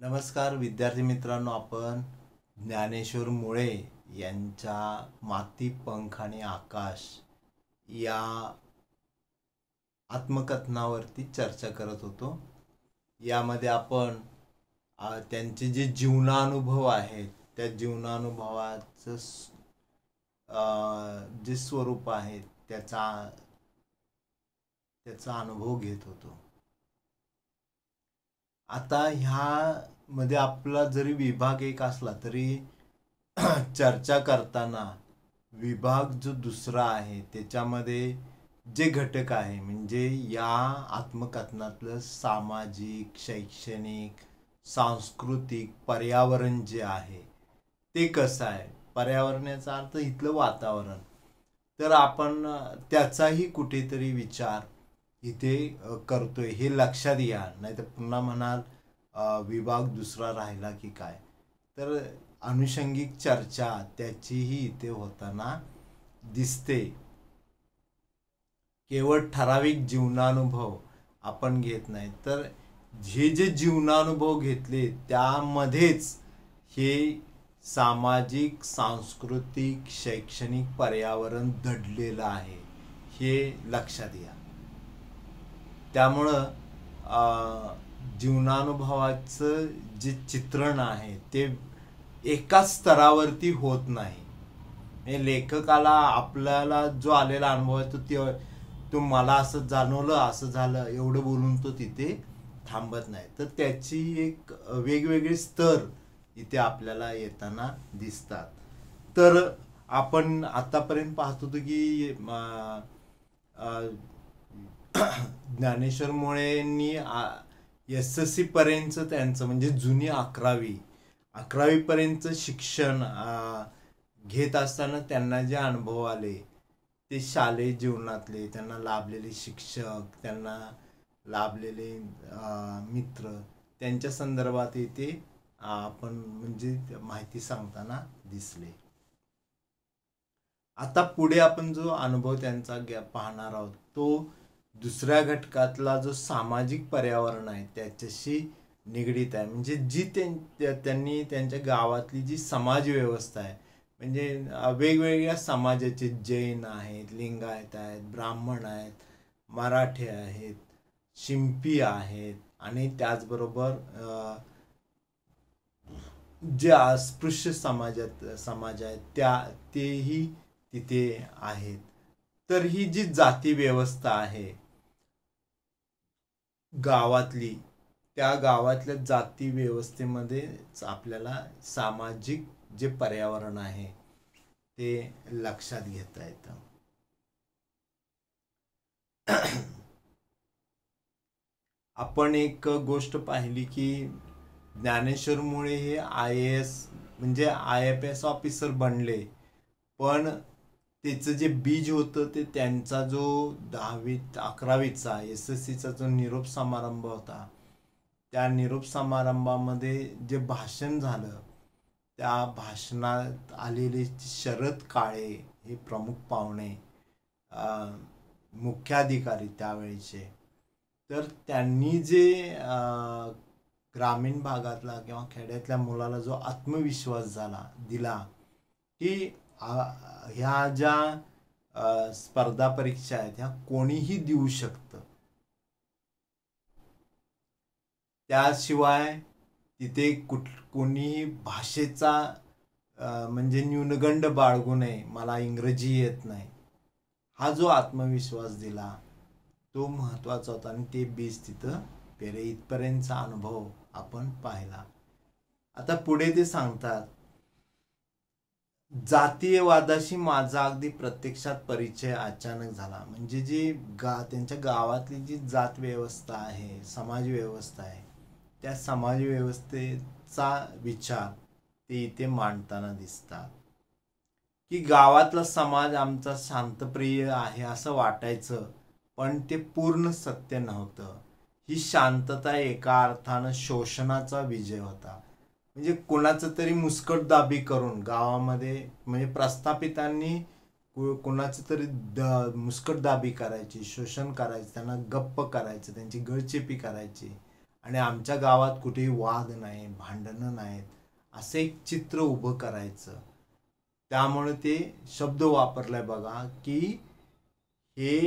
नमस्कार विद्यार्थी मित्रांनो आपण ज्ञानेश्वर मुळे यांच्या माती पंख आणि आकाश या आत्मकथनावरती चर्चा करत होतो यामध्ये आपण त्यांचे जे जीवनानुभव आहेत त्या जीवनानुभवाचं जे स्वरूप आहे त्याचा त्याचा अनुभव घेत होतो आता ह्या मध्ये आपला जरी विभाग एक असला तरी चर्चा करताना विभाग जो दुसरा आहे त्याच्यामध्ये जे घटक आहे म्हणजे या आत्मकथनातलं सामाजिक शैक्षणिक सांस्कृतिक पर्यावरण जे आहे ते कसं आहे पर्यावरणाचा अर्थ इथलं वातावरण तर आपण त्याचाही कुठेतरी विचार इथे करतोय हे लक्षात घ्या नाहीतर पुन्हा म्हणाल विभाग दुसरा राहिला की काय तर अनुषंगिक चर्चा त्याचीही इथे होताना दिसते केवळ ठराविक जीवनानुभव आपण घेत नाही तर जे जे जीवनानुभव घेतले त्यामध्येच हे सामाजिक सांस्कृतिक शैक्षणिक पर्यावरण दडलेलं आहे हे लक्षात घ्या त्यामुळं जीवनानुभवाचं जे चित्रण आहे ते एकाच स्तरावरती होत नाही लेखकाला आपल्याला जो आलेला अनुभव आहे तो ते तो मला असं जाणवलं असं झालं एवढं बोलून तो तिथे थांबत नाही तर त्याची एक वेगवेगळे स्तर इथे आपल्याला येताना दिसतात तर आपण आतापर्यंत पाहत होतो की ज्ञानेश्वर मुळेंनी एस एस सी पर्यंतचं त्यांचं म्हणजे जुनी अकरावी पर्यंत शिक्षण घेत असताना त्यांना जे अनुभव आले ते शालेय जीवनातले त्यांना लाभलेले शिक्षक त्यांना लाभलेले मित्र त्यांच्या संदर्भात ते आपण म्हणजे माहिती सांगताना दिसले आता पुढे आपण जो अनुभव त्यांचा पाहणार आहोत तो दुसऱ्या घटकातला जो सामाजिक पर्यावरण आहे त्याच्याशी निगडीत आहे म्हणजे जी त्यांनी त्यांच्या गावातली जी समाज व्यवस्था आहे म्हणजे वेगवेगळ्या समाजाचे जैन आहेत लिंगायत आहेत ब्राह्मण आहेत मराठे आहेत शिंपी आहेत आणि त्याचबरोबर जे अस्पृश्य समाजात समाज आहेत त्या तेही तिथे आहेत तर ही जी जाती व्यवस्था आहे गावातली त्या गावातल्या जाती व्यवस्थेमध्ये आपल्याला सामाजिक जे पर्यावरण आहे ते लक्षात घेता येतं आपण एक गोष्ट पाहिली की ज्ञानेश्वर मुळे हे आय एस म्हणजे आय एफ एस ऑफिसर बनले पण त्याचं जे बीज होतं ते त्यांचा जो दहावी अकरावीचा एस एस सीचा जो निरोप समारंभ होता त्या निरोप समारंभामध्ये जे भाषण झालं त्या भाषणात आलेले शरद काळे हे प्रमुख पाहुणे मुख्याधिकारी त्यावेळेचे तर त्यांनी जे ग्रामीण भागातला किंवा खेड्यातल्या मुलाला जो आत्मविश्वास झाला दिला की ह्या ज्या स्पर्धा परीक्षा आहेत ह्या कोणीही देऊ शकतं त्याशिवाय तिथे कुठ कोणीही भाषेचा म्हणजे न्यूनगंड बाळगू नये मला इंग्रजी येत नाही हा जो आत्मविश्वास दिला तो महत्त्वाचा होता आणि ते बीज तिथं पेरे इथपर्यंतचा अनुभव आपण पाहिला आता पुढे ते सांगतात जातीयवादाशी माझा अगदी प्रत्यक्षात परिचय अचानक झाला म्हणजे जी गा त्यांच्या गावातली जी जात व्यवस्था आहे समाज व्यवस्था आहे त्या समाज व्यवस्थेचा विचार ते इथे मांडताना दिसतात की गावातला समाज आमचा शांतप्रिय आहे असं वाटायचं पण ते पूर्ण सत्य नव्हतं ही शांतता एका अर्थानं शोषणाचा विजय होता म्हणजे कोणाचं तरी मुस्कट दाबी करून गावामध्ये म्हणजे प्रस्थापितांनी कोणाचं तरी द मुस्कट दाबी करायची शोषण करायचं त्यांना गप्प करायचं त्यांची गळचेपी करायची आणि आमच्या गावात कुठेही वाद नाही भांडणं नाहीत असं एक चित्र उभं करायचं त्यामुळे ते शब्द वापरलाय बघा की हे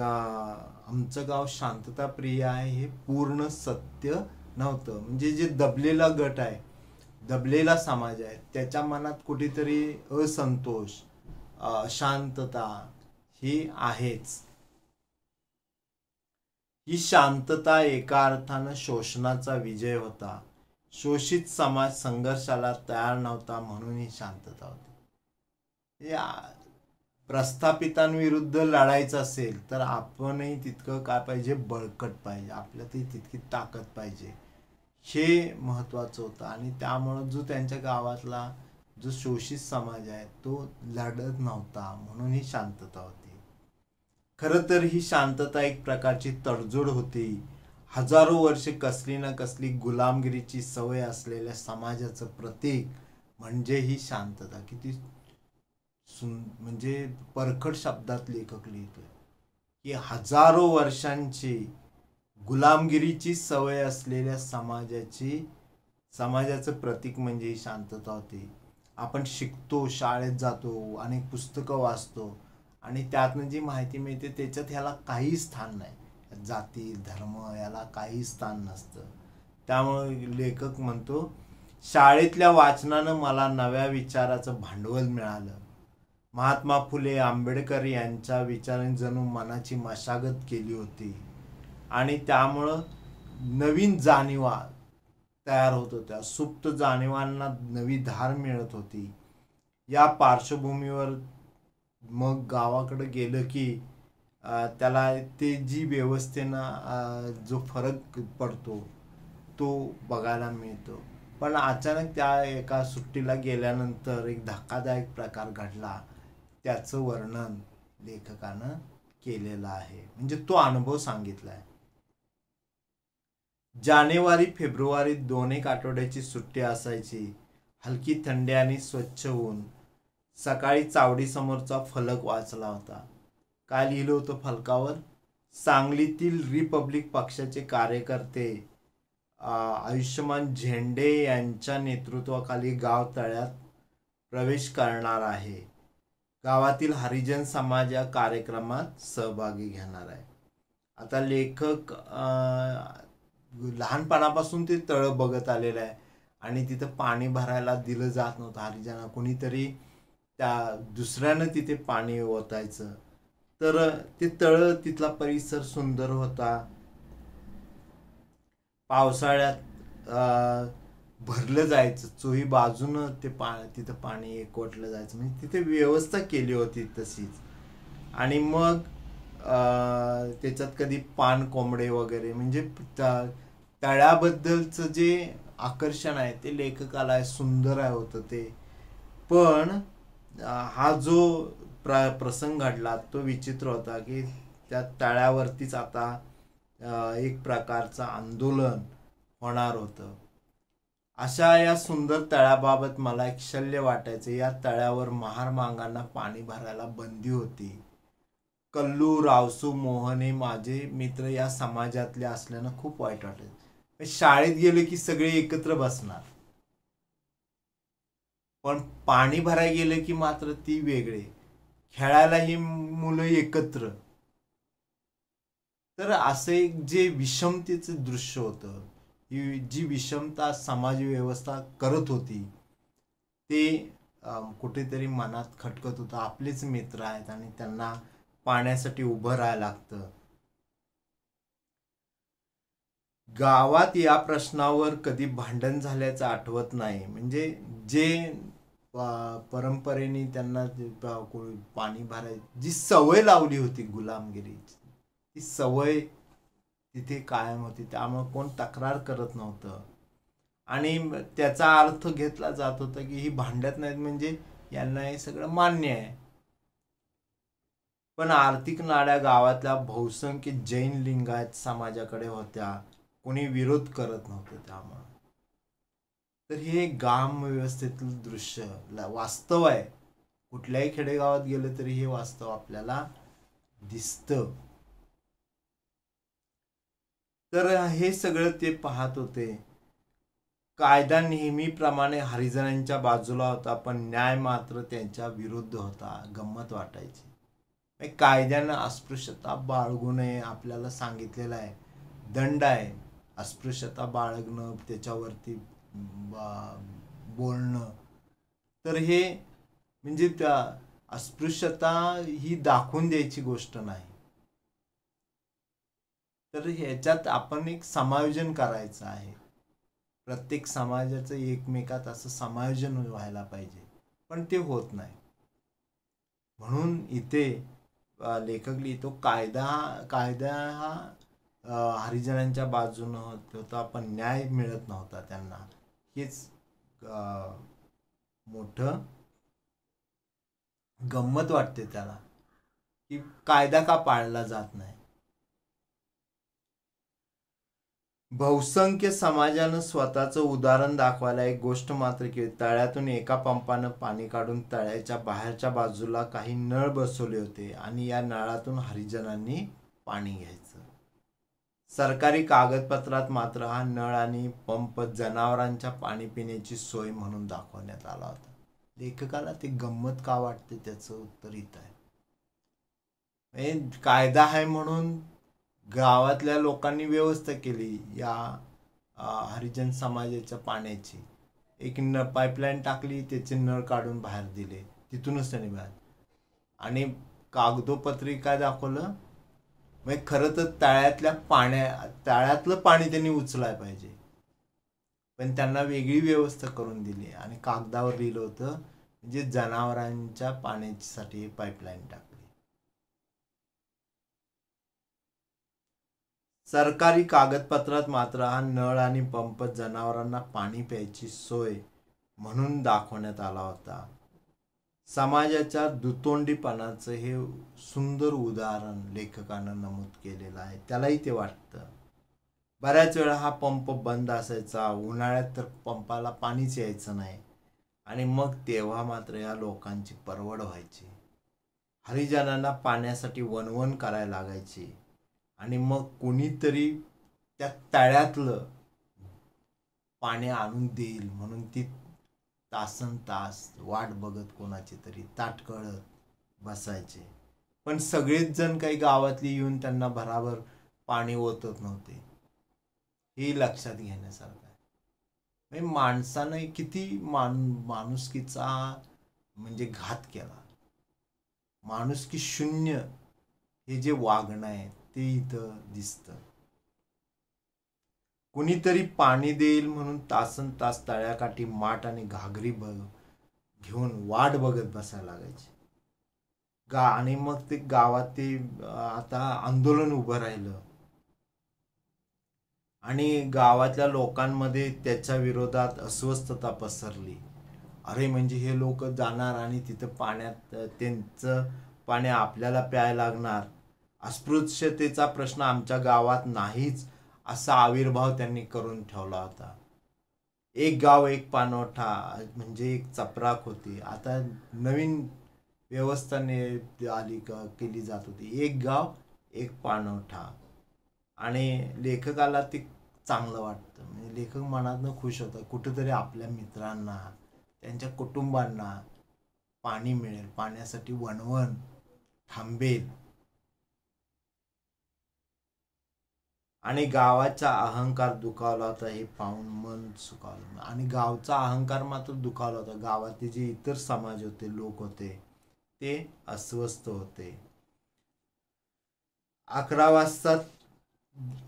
आमचं गाव शांतताप्रिय आहे हे पूर्ण सत्य नव्हतं म्हणजे जे दबलेला गट आहे दबलेला समाज आहे त्याच्या मनात कुठेतरी असंतोष शांतता ही आहेच ही शांतता एका अर्थानं शोषणाचा विजय होता शोषित समाज संघर्षाला तयार नव्हता म्हणून ही शांतता होती या प्रस्थापितांविरुद्ध लढायचं असेल तर आपणही तितकं काय पाहिजे बळकट पाहिजे आपल्यातही तितकी ताकद पाहिजे हे महत्त्वाचं होतं आणि त्यामुळं जो त्यांच्या गावातला जो शोषित समाज आहे तो लढत नव्हता म्हणून ही शांतता होती खरं तर ही शांतता एक प्रकारची तडजोड होती हजारो वर्षे कसली ना कसली गुलामगिरीची सवय असलेल्या समाजाचं प्रतीक म्हणजे ही शांतता किती सुन म्हणजे परखड शब्दात लेखक लिहितोय की हजारो वर्षांची गुलामगिरीची सवय असलेल्या समाजाची समाजाचं प्रतीक म्हणजे ही शांतता होती आपण शिकतो शाळेत जातो अनेक पुस्तकं वाचतो आणि त्यातनं जी माहिती मिळते त्याच्यात ह्याला काही स्थान नाही जाती धर्म याला काही स्थान नसतं त्यामुळे लेखक म्हणतो शाळेतल्या वाचनानं मला नव्या विचाराचं भांडवल मिळालं महात्मा फुले आंबेडकर यांच्या विचारांनी जणू मनाची मशागत केली होती आणि त्यामुळं नवीन जाणीवा तयार होत होत्या सुप्त जाणीवांना नवी धार मिळत होती या पार्श्वभूमीवर मग गावाकडं गेलं की त्याला ते जी व्यवस्थेनं जो फरक पडतो तो बघायला मिळतो पण अचानक त्या एका सुट्टीला गेल्यानंतर एक धक्कादायक प्रकार घडला त्याचं वर्णन लेखकानं केलेलं आहे म्हणजे तो अनुभव सांगितला आहे जानेवारी फेब्रुवारी दोन एक आठवड्याची सुट्टी असायची हलकी थंडी आणि स्वच्छ ऊन सकाळी चावडीसमोरचा फलक वाचला होता काय लिहिलं होतं फलकावर सांगलीतील रिपब्लिक पक्षाचे कार्यकर्ते आयुष्यमान झेंडे यांच्या नेतृत्वाखाली गाव तळ्यात प्रवेश करणार आहे गावातील हरिजन समाज या कार्यक्रमात सहभागी घेणार आहे आता लेखक लहानपणापासून ते तळ बघत आलेलं आहे आणि तिथं पाणी भरायला दिलं जात नव्हतं हरिजना कोणीतरी त्या दुसऱ्यानं तिथे पाणी ओतायचं तर ते तळ तिथला परिसर सुंदर होता पावसाळ्यात भरलं जायचं चोही बाजून ते पा तिथं पाणी एकवटलं जायचं म्हणजे तिथे व्यवस्था केली होती तशीच आणि मग त्याच्यात कधी पान कोंबडे वगैरे म्हणजे तळ्याबद्दलचं जे आकर्षण आहे ते लेखकाला आहे सुंदर आहे होतं ते पण हा जो प्र प्रसंग घडला तो विचित्र होता की त्या तळ्यावरतीच आता एक प्रकारचं आंदोलन होणार होतं अशा या सुंदर तळ्याबाबत मला एक शल्य वाटायचं या तळ्यावर महार मांगांना पाणी भरायला बंदी होती कल्लू रावसू हे माझे मित्र या समाजातले असल्यानं खूप वाईट वाटत शाळेत गेले की सगळे एकत्र बसणार पण पाणी भराय गेले की मात्र ती वेगळे खेळायला ही मुलं एकत्र तर असं एक जे विषमतेच दृश्य होतं ही जी विषमता समाज व्यवस्था करत होती ते कुठेतरी मनात खटकत होतं आपलेच मित्र आहेत आणि त्यांना पाण्यासाठी उभं राहायला लागतं गावात या प्रश्नावर कधी भांडण झाल्याचं आठवत नाही म्हणजे जे परंपरेने त्यांना पाणी भराय जी सवय लावली होती गुलामगिरीची ती सवय तिथे कायम होती त्यामुळे कोण तक्रार करत नव्हतं आणि त्याचा अर्थ घेतला जात होता की ही भांडत नाहीत म्हणजे यांना हे सगळं मान्य आहे पण आर्थिक नाड्या गावातल्या बहुसंख्य जैन लिंगायत समाजाकडे होत्या कोणी विरोध करत नव्हते त्यामुळं तर हे गाम व्यवस्थेतील दृश्य वास्तव आहे कुठल्याही खेडेगावात गेलं तरी हे वास्तव आपल्याला दिसतं तर हे सगळं ते पाहत होते कायदा नेहमीप्रमाणे हरिजनांच्या बाजूला होता पण न्याय मात्र त्यांच्या विरुद्ध होता गंमत वाटायची कायद्यानं अस्पृश्यता बाळगू नये आपल्याला सांगितलेलं आहे दंड आहे अस्पृश्यता बाळगणं त्याच्यावरती बोलणं तर हे म्हणजे त्या अस्पृश्यता ही दाखवून द्यायची गोष्ट नाही तर ह्याच्यात आपण एक समायोजन करायचं आहे प्रत्येक समाजाचं एकमेकात असं समायोजन व्हायला पाहिजे पण ते होत नाही म्हणून इथे लेखक लिहितो कायदा कायदा हा हरिजनांच्या बाजूनं होता पण न्याय मिळत नव्हता त्यांना हेच मोठं गंमत वाटते त्याला की कायदा का पाळला जात नाही बहुसंख्य समाजानं स्वतःचं उदाहरण दाखवायला एक गोष्ट मात्र केली तळ्यातून एका पंपानं पाणी काढून तळ्याच्या बाहेरच्या बाजूला काही नळ बसवले होते आणि या नळातून हरिजनांनी पाणी घ्यायचं सरकारी कागदपत्रात मात्र हा नळ आणि पंप जनावरांच्या पाणी पिण्याची सोय म्हणून दाखवण्यात आला होता लेखकाला ते गंमत का वाटते त्याचं उत्तर इथं आहे म्हणजे कायदा आहे म्हणून गावातल्या लोकांनी व्यवस्था केली या हरिजन समाजाच्या पाण्याची एक न पाईपलाईन टाकली त्याचे नळ काढून बाहेर दिले तिथूनच त्यांनी बाहेर आणि कागदोपत्रिका दाखवलं म्हणजे खरं तर तळ्यातल्या पाण्या तळ्यातलं पाणी त्यांनी उचलाय पाहिजे पण त्यांना वेगळी व्यवस्था करून दिली आणि कागदावर लिहिलं होतं म्हणजे जनावरांच्या पाण्यासाठी पाईपलाईन टाक सरकारी कागदपत्रात मात्र हा नळ आणि पंप जनावरांना पाणी प्यायची सोय म्हणून दाखवण्यात आला होता समाजाच्या दुतोंडीपणाचं हे सुंदर उदाहरण लेखकानं नमूद केलेलं आहे त्यालाही ते वाटतं बऱ्याच वेळा हा पंप बंद असायचा उन्हाळ्यात तर पंपाला पाणीच यायचं नाही आणि मग तेव्हा मात्र या लोकांची परवड व्हायची हरिजनांना पाण्यासाठी वणवण करायला लागायची आणि मग कोणीतरी त्या तळ्यातलं पाणी आणून देईल म्हणून ती तासन तास वाट बघत कोणाची तरी ताटकळत बसायचे पण सगळेच जण काही गावातली येऊन त्यांना भराभर पाणी ओतत नव्हते हे लक्षात घेण्यासारखं आहे म्हणजे माणसानं किती मान माणुसकीचा म्हणजे घात केला माणुसकी शून्य हे जे वागणं आहे ते इथं दिसत कुणीतरी पाणी देईल म्हणून तासन तास तळ्याकाठी माठ आणि घागरी ब घेऊन वाट बघत बसायला लागायची गा आणि मग ते गावात ते आता आंदोलन उभं राहिलं आणि गावातल्या लोकांमध्ये त्याच्या विरोधात अस्वस्थता पसरली अरे म्हणजे हे लोक जाणार आणि तिथं पाण्यात त्यांचं पाणी आपल्याला प्यायला लागणार अस्पृश्यतेचा प्रश्न आमच्या गावात नाहीच असा आविर्भाव त्यांनी करून ठेवला होता एक गाव एक पानवठा म्हणजे एक चपराक होती आता नवीन व्यवस्थाने आली केली जात होती एक गाव एक पानवठा आणि लेखकाला ते चांगलं वाटतं म्हणजे लेखक मनातनं खुश होतं कुठंतरी आपल्या मित्रांना त्यांच्या कुटुंबांना पाणी मिळेल पाण्यासाठी वणवण थांबेल आणि गावाचा अहंकार दुखावला होता हे पाहून मन सुखावलं आणि गावचा अहंकार मात्र दुखावला होता गावातले जे इतर समाज होते लोक होते ते अस्वस्थ होते अकरा वाजता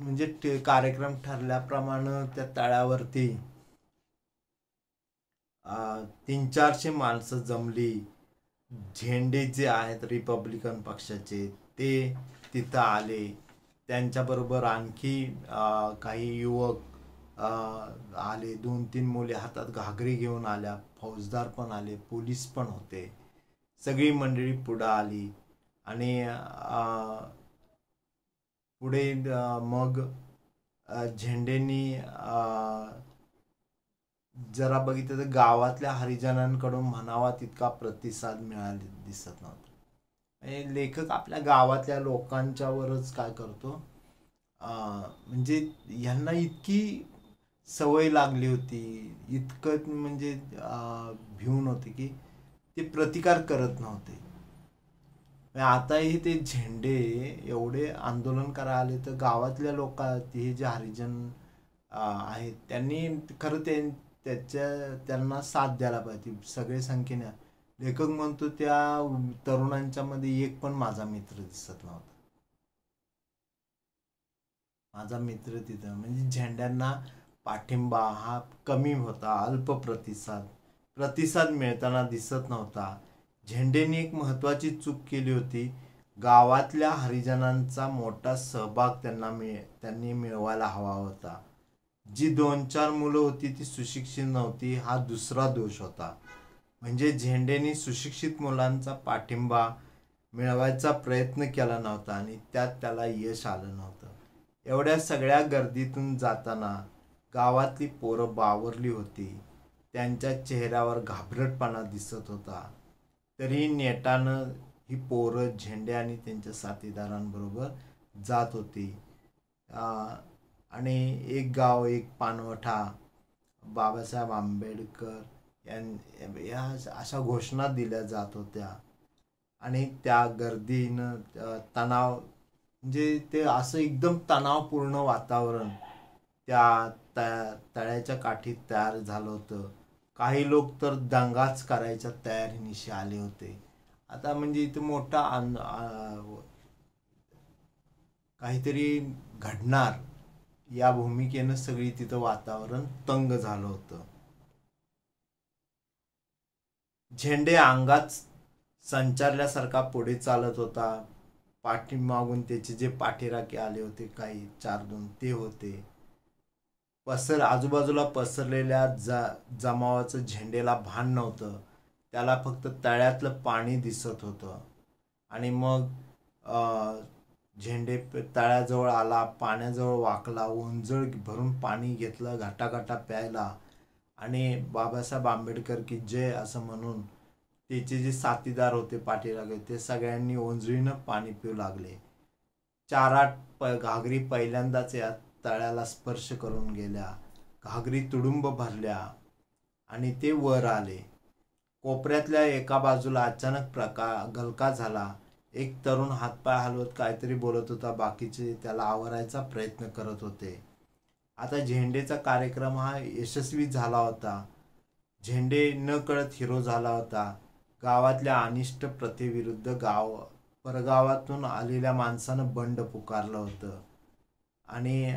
म्हणजे कार्यक्रम ठरल्याप्रमाणे त्या तळ्यावरती तीन चारशे माणसं जमली झेंडे जे आहेत रिपब्लिकन पक्षाचे ते तिथं आले त्यांच्याबरोबर आणखी काही युवक आले दोन तीन मुले हातात घागरी घेऊन आल्या फौजदार पण आले पोलीस पण होते सगळी मंडळी पुढं आली आणि पुढे मग झेंडेनी जरा बघितलं तर गावातल्या हरिजनांकडून म्हणावा तितका प्रतिसाद मिळाले दिसत नव्हता आणि लेखक आपल्या गावातल्या लोकांच्यावरच काय करतो म्हणजे ह्यांना इतकी सवय लागली होती इतकं म्हणजे भिवून होते की ते प्रतिकार करत नव्हते आताही ते झेंडे एवढे आंदोलन करा आले तर गावातल्या लोक हे जे हरिजन आहेत त्यांनी खरं ते त्याच्या त्यांना साथ द्यायला पाहिजे सगळे संख्येने लेखक म्हणतो त्या तरुणांच्या मध्ये एक पण माझा मित्र दिसत नव्हता माझा मित्र तिथं म्हणजे झेंड्यांना पाठिंबा हा कमी होता अल्प प्रतिसाद प्रतिसाद मिळताना दिसत नव्हता झेंडेने एक महत्वाची चूक केली होती गावातल्या हरिजनांचा मोठा सहभाग त्यांना मिळ त्यांनी मिळवायला हवा होता जी दोन चार मुलं होती ती सुशिक्षित नव्हती हा दुसरा दोष होता म्हणजे झेंडेने सुशिक्षित मुलांचा पाठिंबा मिळवायचा प्रयत्न केला नव्हता आणि त्यात त्याला यश आलं नव्हतं एवढ्या सगळ्या गर्दीतून जाताना गावातली पोरं बावरली होती त्यांच्या चेहऱ्यावर घाबरटपणा दिसत होता तरी नेटानं ही पोरं झेंडे आणि त्यांच्या साथीदारांबरोबर जात होती आणि एक गाव एक पानवठा बाबासाहेब आंबेडकर या अशा घोषणा दिल्या जात होत्या आणि त्या गर्दीनं तणाव म्हणजे ते असं एकदम तणावपूर्ण वातावरण त्या तळ्याच्या काठी तयार झालं होतं काही लोक तर दंगाच करायच्या तयारीनिशी आले होते आता म्हणजे इथे मोठा अन काहीतरी घडणार या भूमिकेनं सगळी तिथं वातावरण तंग झालं होतं झेंडे अंगात संचारल्यासारखा पुढे चालत होता पाठीमागून त्याचे जे पाठीराखे आले होते काही चार दोन ते होते पसर आजूबाजूला पसरलेल्या जा जमावाचं झेंडेला भान नव्हतं त्याला फक्त तळ्यातलं पाणी दिसत होतं आणि मग झेंडे तळ्याजवळ आला पाण्याजवळ वाकला उंजळ भरून पाणी घेतलं घाटाघाटा प्यायला आणि बाबासाहेब आंबेडकर की जय असं म्हणून त्याचे जे साथीदार होते पाठीलागे ते सगळ्यांनी ओंजळीनं पाणी पिऊ लागले चार आठ प घागरी पहिल्यांदाच या तळ्याला स्पर्श करून गेल्या घागरी तुडुंब भरल्या आणि ते वर आले कोपऱ्यातल्या एका बाजूला अचानक प्रका गलका झाला एक तरुण हातपाय हलवत काहीतरी बोलत होता बाकीचे त्याला आवरायचा प्रयत्न करत होते आता झेंडेचा कार्यक्रम हा यशस्वी झाला होता झेंडे न कळत हिरो झाला होता गावातल्या अनिष्ट प्रथेविरुद्ध गाव परगावातून आलेल्या माणसानं बंड पुकारलं होतं आणि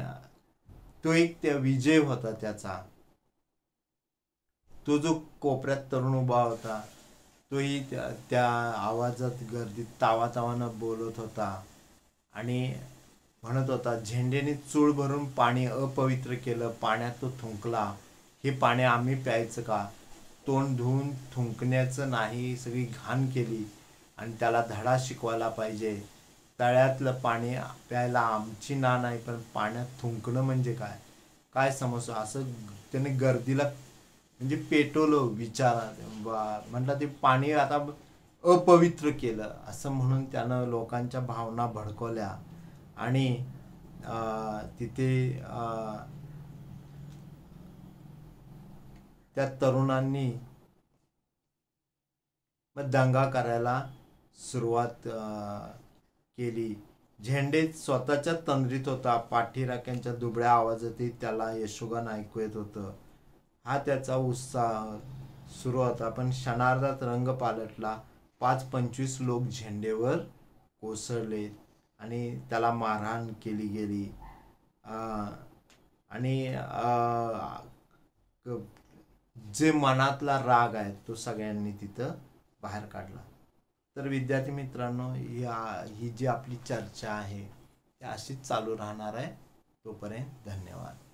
तो एक त्या विजय होता त्याचा तो जो कोपऱ्यात तरुण उभा होता तोही त्या त्या आवाजात गर्दीत तावातावानं बोलत होता आणि म्हणत होता झेंडेने चूळ भरून पाणी अपवित्र केलं पाण्यात तो थुंकला हे पाणी आम्ही प्यायचं का तोंड धुवून थुंकण्याचं नाही सगळी घाण केली आणि त्याला धडा शिकवायला पाहिजे तळ्यातलं पाणी प्यायला आमची ना नाही पण पाण्यात थुंकणं म्हणजे काय काय समजतो असं त्याने गर्दीला म्हणजे पेटवलं विचार म्हटलं ते पाणी आता अपवित्र केलं असं म्हणून त्यानं लोकांच्या भावना भडकवल्या आणि तिथे त्या तरुणांनी मग दंगा करायला सुरुवात केली झेंडे स्वतःच्या तंद्रीत होता पाठीराक्यांच्या दुबळ्या आवाजातही त्याला यशोगान ऐकू येत होतं हा त्याचा उत्साह सुरू होता पण क्षणार्धात रंग पालटला पाच पंचवीस लोक झेंडेवर कोसळले आणि त्याला मारहाण केली गेली आणि जे मनातला राग आहे तो सगळ्यांनी तिथं बाहेर काढला तर विद्यार्थी मित्रांनो या ही जी आपली चर्चा आहे ती अशीच चालू राहणार आहे तोपर्यंत धन्यवाद